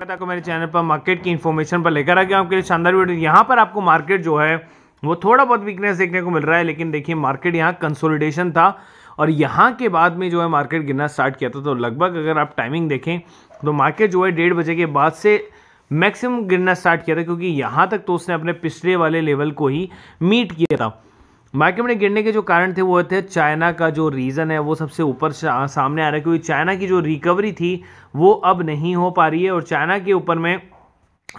स्वागत है आपको मेरे चैनल पर मार्केट की इन्फॉर्मेशन पर लेकर आ गया आपके लिए शानदार वीडियो यहाँ पर आपको मार्केट जो है वो थोड़ा बहुत वीकनेस देखने को मिल रहा है लेकिन देखिए मार्केट यहाँ कंसोलिडेशन था और यहाँ के बाद में जो है मार्केट गिरना स्टार्ट किया था तो लगभग अगर आप टाइमिंग देखें तो मार्केट जो है डेढ़ बजे के बाद से मैक्सिमम गिरना स्टार्ट किया था क्योंकि यहाँ तक तो उसने अपने पिछले वाले लेवल को ही मीट किया था मार्केट में गिरने के जो कारण थे वो थे चाइना का जो रीज़न है वो सबसे ऊपर सामने आ रहा है क्योंकि चाइना की जो रिकवरी थी वो अब नहीं हो पा रही है और चाइना के ऊपर में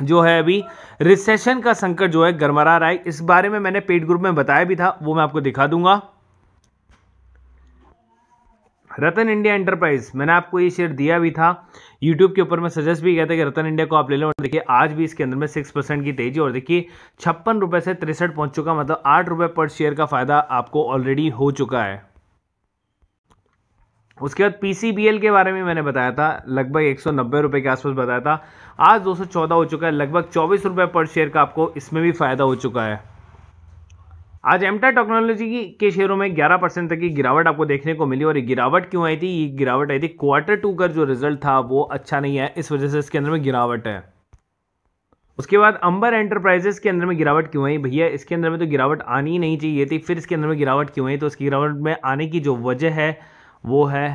जो है अभी रिसेशन का संकट जो है गरमरा रहा है इस बारे में मैंने पेड ग्रुप में बताया भी था वो मैं आपको दिखा दूंगा रतन इंडिया एंटरप्राइज मैंने आपको ये शेयर दिया भी था यूट्यूब के ऊपर मैं सजेस्ट भी किया था कि रतन इंडिया को आप ले लो और देखिए आज भी इसके अंदर में सिक्स परसेंट की तेजी और देखिए छप्पन रुपये से तिरसठ पहुंच चुका मतलब आठ रुपये पर शेयर का फ़ायदा आपको ऑलरेडी हो चुका है उसके बाद पीसीबीएल के बारे में मैंने बताया था लगभग एक रुपए के आसपास बताया था आज दो हो चुका है लगभग चौबीस पर शेयर का आपको इसमें भी फ़ायदा हो चुका है आज एमटा टेक्नोलॉजी के शेयरों में 11 परसेंट तक की गिरावट आपको देखने को मिली और ये गिरावट क्यों आई थी ये गिरावट आई थी क्वार्टर टू का जो रिजल्ट था वो अच्छा नहीं है इस वजह से इसके अंदर में गिरावट है उसके बाद अंबर एंटरप्राइजेस के अंदर में गिरावट क्यों आई भैया इसके अंदर में तो गिरावट आनी ही नहीं चाहिए थी फिर इसके अंदर में गिरावट क्यों आई तो इसकी गिरावट में आने की जो वजह है वो है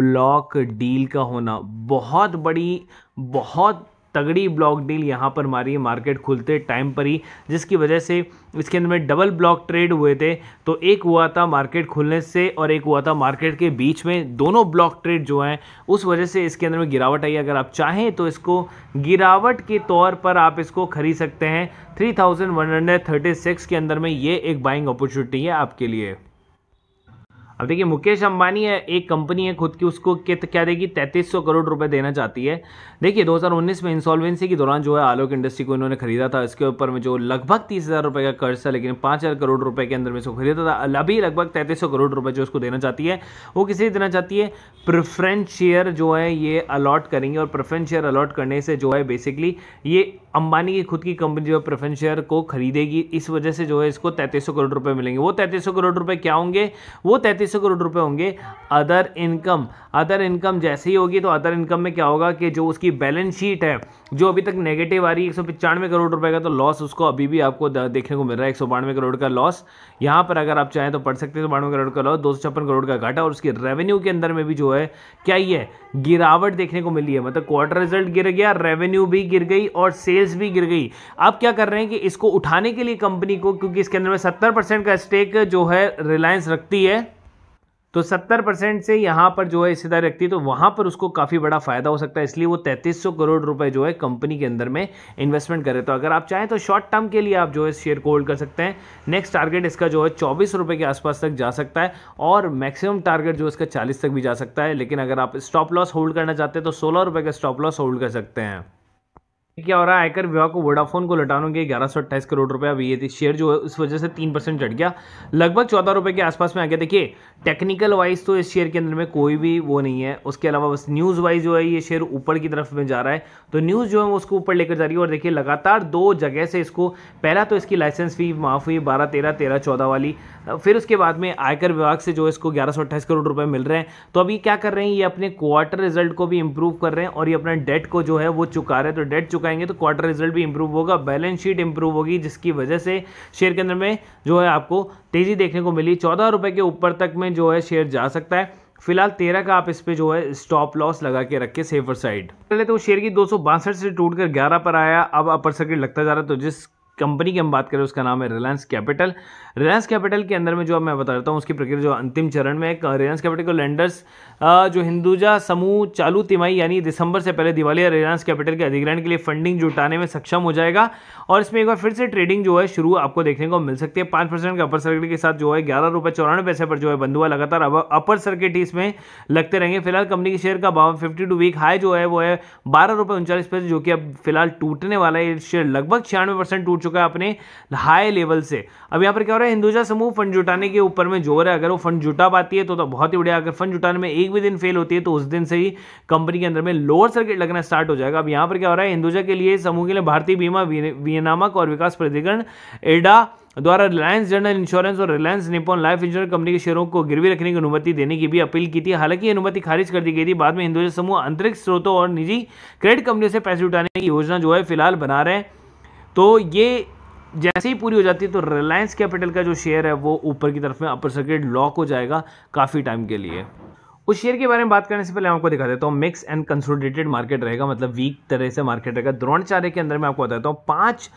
ब्लॉक डील का होना बहुत बड़ी बहुत तगड़ी ब्लॉक डील यहाँ पर मारी है मार्केट खुलते टाइम पर ही जिसकी वजह से इसके अंदर में डबल ब्लॉक ट्रेड हुए थे तो एक हुआ था मार्केट खुलने से और एक हुआ था मार्केट के बीच में दोनों ब्लॉक ट्रेड जो हैं उस वजह से इसके अंदर में गिरावट आई अगर आप चाहें तो इसको गिरावट के तौर पर आप इसको खरीद सकते हैं थ्री के अंदर में ये एक बाइंग अपॉर्चुनिटी है आपके लिए अब देखिए मुकेश अंबानी है एक कंपनी है खुद की उसको क्या देगी सौ करोड़ रुपए देना चाहती है देखिए 2019 में इंसॉल्वेंसी के दौरान जो है आलोक इंडस्ट्री को इन्होंने खरीदा था इसके ऊपर में जो लगभग तीस हज़ार रुपये का कर्ज था लेकिन पाँच हज़ार करोड़ रुपए के अंदर में इसको खरीदा था अभी लगभग तैंतीस करोड़ रुपये जो उसको देना चाहती है वो किसे देना चाहती है प्रेफरेंस शेयर जो है ये अलॉट करेंगे और प्रेफरेंस शेयर अलॉट करने से जो है बेसिकली ये अंबानी की खुद की कंपनी जो है प्रेफरेंस शेयर को खरीदेगी इस वजह से जो है इसको तैंतीस करोड़ रुपये मिलेंगे वो तैंतीस करोड़ रुपये क्या होंगे वो तैंतीस इक्कीस करोड़ रुपए होंगे अदर इनकम अदर इनकम जैसे ही होगी तो अदर इनकम में क्या होगा कि जो उसकी बैलेंस शीट है जो अभी तक नेगेटिव आ रही है एक सौ पचानवे करोड़ रुपए का तो लॉस उसको अभी भी आपको देखने को मिल रहा है एक सौ बानवे करोड़ का लॉस यहाँ पर अगर आप चाहें तो पढ़ सकते हैं तो बानवे करोड़ का लॉस दो करोड़ का घाटा और उसकी रेवेन्यू के अंदर में भी जो है क्या ही है गिरावट देखने को मिली है मतलब क्वार्टर रिजल्ट गिर गया रेवेन्यू भी गिर गई और सेल्स भी गिर गई आप क्या कर रहे हैं कि इसको उठाने के लिए कंपनी को क्योंकि इसके अंदर में सत्तर का स्टेक जो है रिलायंस रखती है तो 70 परसेंट से यहाँ पर जो है हिस्सेदारी रखती है तो वहाँ पर उसको काफ़ी बड़ा फायदा हो सकता है इसलिए वो 3300 करोड़ रुपए जो है कंपनी के अंदर में इन्वेस्टमेंट करे तो अगर आप चाहें तो शॉर्ट टर्म के लिए आप जो है शेयर को होल्ड कर सकते हैं नेक्स्ट टारगेट इसका जो है चौबीस रुपये के आसपास तक जा सकता है और मैक्सिमम टारगेट जो इसका चालीस तक भी जा सकता है लेकिन अगर आप स्टॉप लॉस होल्ड करना चाहते हैं तो सोलह का स्टॉप लॉस होल्ड कर सकते हैं क्या हो रहा है आयकर विभाग को वोडाफोन को लौटाने के ग्यारह सौ अट्ठाईस करोड़ रुपए अभी ये शेयर जो है उस वजह से तीन परसेंट चढ़ गया लगभग चौदह रुपए के आसपास में आ गया देखिए टेक्निकल वाइज तो इस शेयर के अंदर में कोई भी वो नहीं है उसके अलावा बस न्यूज़ वाइज जो है ये शेयर ऊपर की तरफ में जा रहा है तो न्यूज़ जो है उसको ऊपर लेकर जा रही है और देखिए लगातार दो जगह से इसको पहला तो इसकी लाइसेंस फी माफ़ हुई बारह तेरह तेरह चौदह वाली फिर उसके बाद में आयकर विभाग से जो इसको ग्यारह सौ अट्ठाईस करोड़ रुपए मिल रहे हैं तो अभी क्या कर रहे हैं ये अपने क्वार्टर रिजल्ट को भी इंप्रूव कर रहे हैं और ये अपना डेट को जो है वो चुका रहे हैं तो डेट चुका पाएंगे तो क्वार्टर रिजल्ट भी इंप्रूव होगा बैलेंस शीट इंप्रूव होगी जिसकी वजह से शेयर के अंदर में जो है आपको तेज़ी देखने को मिली चौदह रुपये के ऊपर तक में जो है शेयर जा सकता है फिलहाल तेरह का आप इस पे जो है स्टॉप लॉस लगा के रखे सेफर साइड पहले तो शेयर की दो से टूट कर ग्यारह पर आया अब अपर सर्किट लगता जा रहा है तो जिस कंपनी की हम बात करें उसका नाम है रिलायंस कैपिटल रिलायंस कैपिटल के अंदर में जो अब मैं बता देता हूँ उसकी प्रक्रिया जो अंतिम चरण में एक रिलायंस कैपिटल को लेंडर्स जो हिंदुजा समूह चालू तिमाही यानी दिसंबर से पहले दिवाली रिलायंस कैपिटल के अधिग्रहण के लिए फंडिंग जुटाने में सक्षम हो जाएगा और इसमें एक बार फिर से ट्रेडिंग जो है शुरू आपको देखने को मिल सकती है पाँच के अपर सर्किट के साथ जो है ग्यारह रुपये चौरानवे पैसे पर जो है बंद हुआ लगातार अपर सर्किट ही इसमें लगते रहेंगे फिलहाल कंपनी के शेयर का भाव फिफ्टी वीक हाई जो है वो है बारह रुपये उनचालीस पैसे जो कि अब फिलहाल टूटने वाला है शेयर लगभग छियानवे परसेंट टूट चुका है अपने हाई लेवल से अब यहाँ पर क्या हो रहा है हिंदुजा समूह फंड जुटाने के ऊपर में जोर है अगर वो फंड जुटा पाती है तो, तो बहुत ही बढ़िया अगर फंड जुटाने में एक भी दिन फेल होती है तो उस दिन से ही कंपनी के अंदर में लोअर सर्किट लगना स्टार्ट हो जाएगा अब यहाँ पर क्या हो रहा है हिंदुजा के लिए समूह के लिए भारतीय बीमा वियनामक और विकास प्राधिकरण एडा द्वारा रिलायंस जनरल इंश्योरेंस और Reliance Nippon Life Insurance company के शेयरों को गिरवी रखने की अनुमति देने की भी अपील की थी हालांकि अनुमति खारिज कर दी गई थी बाद में हिंदुजा समूह अंतरिक्ष स्रोतों और निजी क्रेडिट कंपनियों से पैसे उठाने की योजना जो है फिलहाल बना रहे हैं तो ये जैसे ही पूरी हो जाती है तो रिलायंस कैपिटल का जो शेयर है वो ऊपर की तरफ में अपर सर्किट लॉक हो जाएगा काफ़ी टाइम के लिए उस शेयर के बारे में बात करने से पहले आपको दिखा देता हूँ मिक्स एंड कंसोलिडेटेड मार्केट रहेगा मतलब वीक तरह से मार्केट रहेगा द्रोणचार्य के अंदर मैं आपको बताता हूँ पाँच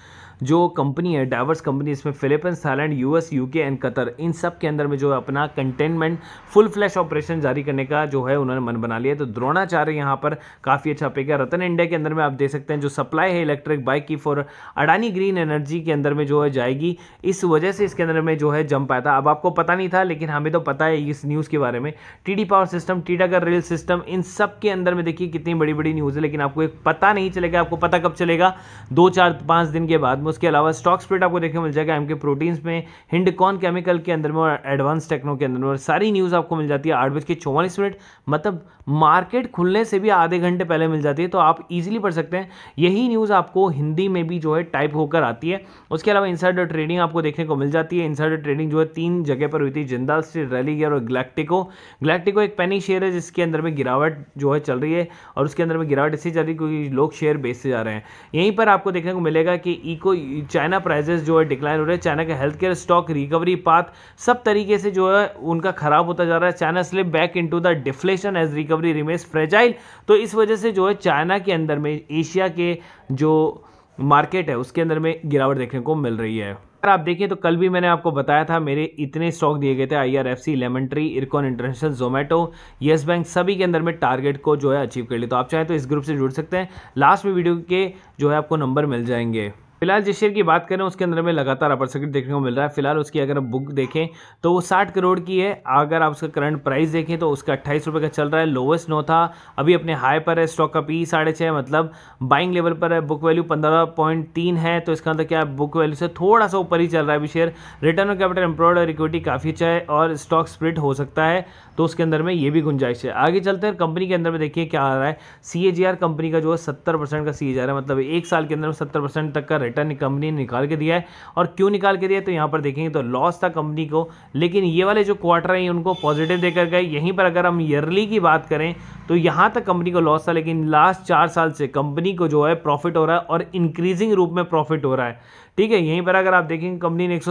जो कंपनी है डाइवर्स कंपनी इसमें Philippines Thailand US UK and Qatar इन सब के अंदर में जो अपना कंटेनमेंट फुल फ्लैश ऑपरेशन जारी करने का जो है उन्होंने मन बना लिया तो द्रोणाचार्य यहाँ पर काफ़ी अच्छा पेगा रतन इंडिया के अंदर में आप देख सकते हैं जो सप्लाई है इलेक्ट्रिक बाइक की फॉर अडानी ग्रीन एनर्जी के अंदर में जो है जाएगी इस वजह से इसके अंदर में जो है जम पाया था अब आपको पता नहीं था लेकिन हमें तो पता है इस न्यूज़ के बारे में T power system Titagarh rail system इन सब के अंदर में देखिए कितनी बड़ी बड़ी न्यूज़ है लेकिन आपको एक पता नहीं चलेगा आपको पता कब चलेगा दो चार पाँच दिन के बाद में उसके अलावा स्टॉक स्प्रिट आपको देखने को मिल जाएगा एम के प्रोटीन्स में हिंडकॉन केमिकल के अंदर में और एडवांस टेक्नो के अंदर में और सारी न्यूज़ आपको मिल जाती है आठ बज के चौवालीस मिनट मतलब मार्केट खुलने से भी आधे घंटे पहले मिल जाती है तो आप ईजिली पढ़ सकते हैं यही न्यूज़ आपको हिंदी में भी जो है टाइप होकर आती है उसके अलावा इंसाइड ट्रेडिंग आपको देखने को मिल जाती है इंसाइड ट्रेडिंग जो है तीन जगह पर हुई थी जिंदा स्टील रैली और ग्लैक्टिको ग्लैक्टिको एक पैनिक शेयर है जिसके अंदर में गिरावट जो है चल रही है और उसके अंदर में गिरावट इसी चल रही है क्योंकि लोग शेयर बेचते जा रहे हैं यहीं पर आपको देखने को मिलेगा कि इको चाइना प्राइजेस जो है डिक्लाइन हो रहे हैं चाइना का health care stock recovery path सब तरीके से जो है उनका खराब होता जा रहा है China slip back into the deflation as recovery remains fragile तो इस वजह से जो है चाइना के अंदर में एशिया के जो मार्केट है उसके अंदर में गिरावट देखने को मिल रही है अगर आप देखें तो कल भी मैंने आपको बताया था मेरे इतने स्टॉक दिए गए थे I R F C Lemon Tree Ircon International Zomato Yes Bank सभी के अंदर में टारगेट को जो है अचीव कर लिया तो आप चाहें तो इस ग्रुप से जुड़ सकते हैं लास्ट में वीडियो के जो है आपको नंबर मिल जाएंगे फिलहाल जिस शेयर की बात करें उसके अंदर में लगातार अपर सर्किट देखने को मिल रहा है फिलहाल उसकी अगर आप बुक देखें तो वो साठ करोड़ की है अगर आप उसका करंट प्राइस देखें तो उसका अट्ठाईस रुपये का चल रहा है लोवेस्ट नो था अभी अपने हाई पर है स्टॉक का पी साढ़े छः मतलब बाइंग लेवल पर है बुक वैल्यू पंद्रह पॉइंट तीन है तो इसका अंदर मतलब क्या बुक वैल्यू से थोड़ा सा ऊपर ही चल रहा है अभी share return of capital employed और इक्विटी काफ़ी अच्छा है और स्टॉक स्प्रिट हो सकता है तो उसके अंदर में ये भी गुंजाइश है आगे चलते हैं कंपनी के अंदर में देखिए क्या आ रहा है सी कंपनी का जो है सत्तर का सी है मतलब एक साल के अंदर में सत्तर तक का रिटर्न कंपनी ने निकाल के दिया है और क्यों निकाल के दिया तो यहाँ पर देखेंगे तो लॉस था कंपनी को लेकिन ये वाले जो क्वार्टर हैं उनको पॉजिटिव देकर गए यहीं पर अगर हम ईयरली की बात करें तो यहाँ तक कंपनी को लॉस था लेकिन लास्ट चार साल से कंपनी को जो है प्रॉफिट हो रहा है और इंक्रीजिंग रूप में प्रॉफिट हो रहा है ठीक है यहीं पर अगर आप देखेंगे कंपनी ने एक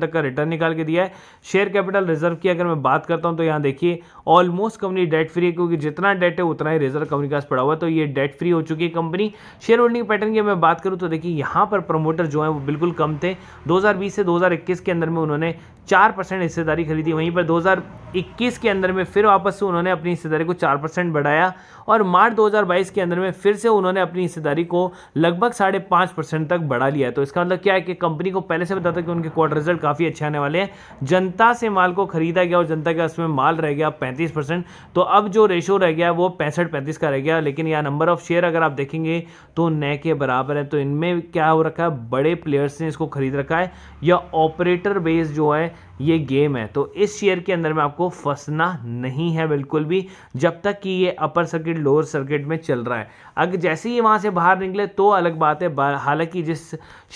तक का रिटर्न निकाल के दिया है शेयर कैपिटल रिजर्व की अगर मैं बात करता हूँ तो यहाँ देखिए ऑलमोस्ट कंपनी डेट फ्री है क्योंकि जितना डेट है उतना ही रिजर्व कंपनी के पास पड़ा हुआ है तो ये डेट फ्री हो चुकी है कंपनी शेयर होल्डिंग पैटर्न की मैं बात करूँ तो देखिए यहाँ पर प्रमोटर जो है वो बिल्कुल कम थे दो से दो के अंदर में उन्होंने चार परसेंट हिस्सेदारी खरीदी वहीं पर 2021 के अंदर में फिर वापस से उन्होंने अपनी हिस्सेदारी को चार परसेंट बढ़ाया और मार्च 2022 के अंदर में फिर से उन्होंने अपनी हिस्सेदारी को लगभग साढ़े पाँच परसेंट तक बढ़ा लिया तो इसका मतलब क्या है कि कंपनी को पहले से बताता कि उनके क्वार्टर रिजल्ट काफ़ी अच्छे आने वाले हैं जनता से माल को खरीदा गया और जनता के उसमें माल रह गया पैंतीस परसेंट तो अब जो रेशो रह गया वो पैंसठ पैंतीस का रह गया लेकिन यह नंबर ऑफ शेयर अगर आप देखेंगे तो नए के बराबर है तो इनमें क्या हो रखा है बड़े प्लेयर्स ने इसको खरीद रखा है या ऑपरेटर बेस जो है ये गेम है तो इस शेयर के अंदर में आपको फंसना नहीं है बिल्कुल भी जब तक कि ये अपर सर्किट लोअर सर्किट में चल रहा है अगर जैसे ही वहाँ से बाहर निकले तो अलग बात है हालांकि जिस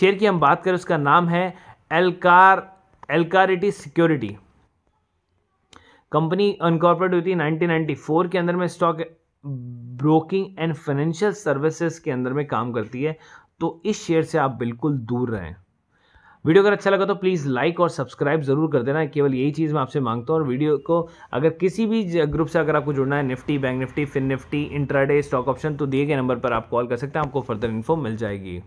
शेयर की हम बात करें उसका नाम है एलकार एलकारिटी सिक्योरिटी कंपनी अनकॉर्पोरेट हुई थी 1994 के अंदर में stock broking and financial services के अंदर में काम करती है तो इस शेयर से आप बिल्कुल दूर रहें वीडियो अगर अच्छा लगा तो प्लीज़ लाइक और सब्सक्राइब ज़रूर कर देना केवल यही चीज़ मैं आपसे मांगता हूँ और वीडियो को अगर किसी भी ग्रुप से अगर आपको जुड़ना है Nifty bank Nifty Fin Nifty intraday stock option तो दिए गए नंबर पर आप कॉल कर सकते हैं आपको फर्दर इन्फॉर्म मिल जाएगी